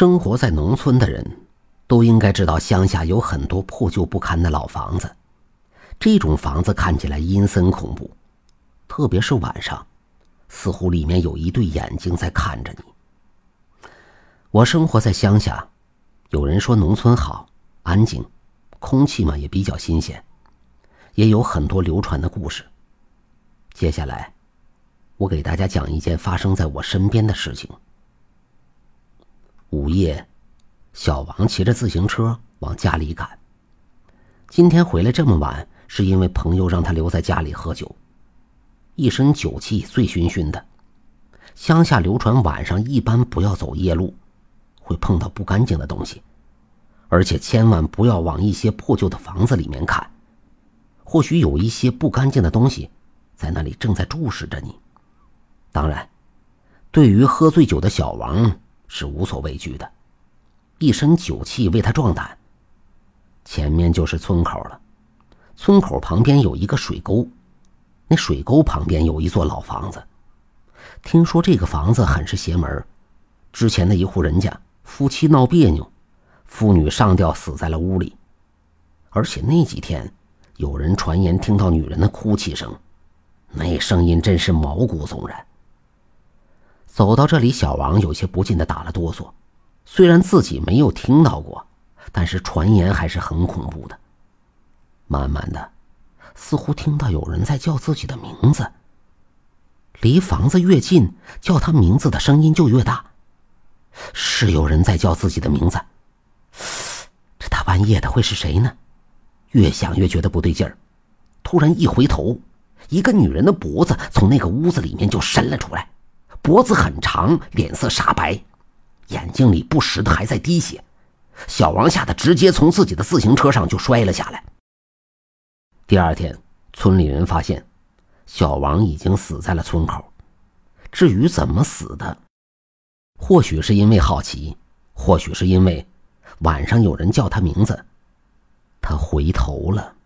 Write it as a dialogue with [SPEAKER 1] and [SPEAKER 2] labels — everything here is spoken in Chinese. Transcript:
[SPEAKER 1] 生活在农村的人，都应该知道乡下有很多破旧不堪的老房子。这种房子看起来阴森恐怖，特别是晚上，似乎里面有一对眼睛在看着你。我生活在乡下，有人说农村好，安静，空气嘛也比较新鲜，也有很多流传的故事。接下来，我给大家讲一件发生在我身边的事情。午夜，小王骑着自行车往家里赶。今天回来这么晚，是因为朋友让他留在家里喝酒，一身酒气，醉醺醺的。乡下流传，晚上一般不要走夜路，会碰到不干净的东西，而且千万不要往一些破旧的房子里面看，或许有一些不干净的东西在那里正在注视着你。当然，对于喝醉酒的小王。是无所畏惧的，一身酒气为他壮胆。前面就是村口了，村口旁边有一个水沟，那水沟旁边有一座老房子，听说这个房子很是邪门。之前的一户人家夫妻闹别扭，妇女上吊死在了屋里，而且那几天有人传言听到女人的哭泣声，那声音真是毛骨悚然。走到这里，小王有些不禁的打了哆嗦。虽然自己没有听到过，但是传言还是很恐怖的。慢慢的，似乎听到有人在叫自己的名字。离房子越近，叫他名字的声音就越大。是有人在叫自己的名字。这大半夜的会是谁呢？越想越觉得不对劲儿。突然一回头，一个女人的脖子从那个屋子里面就伸了出来。脖子很长，脸色煞白，眼睛里不时的还在滴血。小王吓得直接从自己的自行车上就摔了下来。第二天，村里人发现，小王已经死在了村口。至于怎么死的，或许是因为好奇，或许是因为晚上有人叫他名字，他回头了。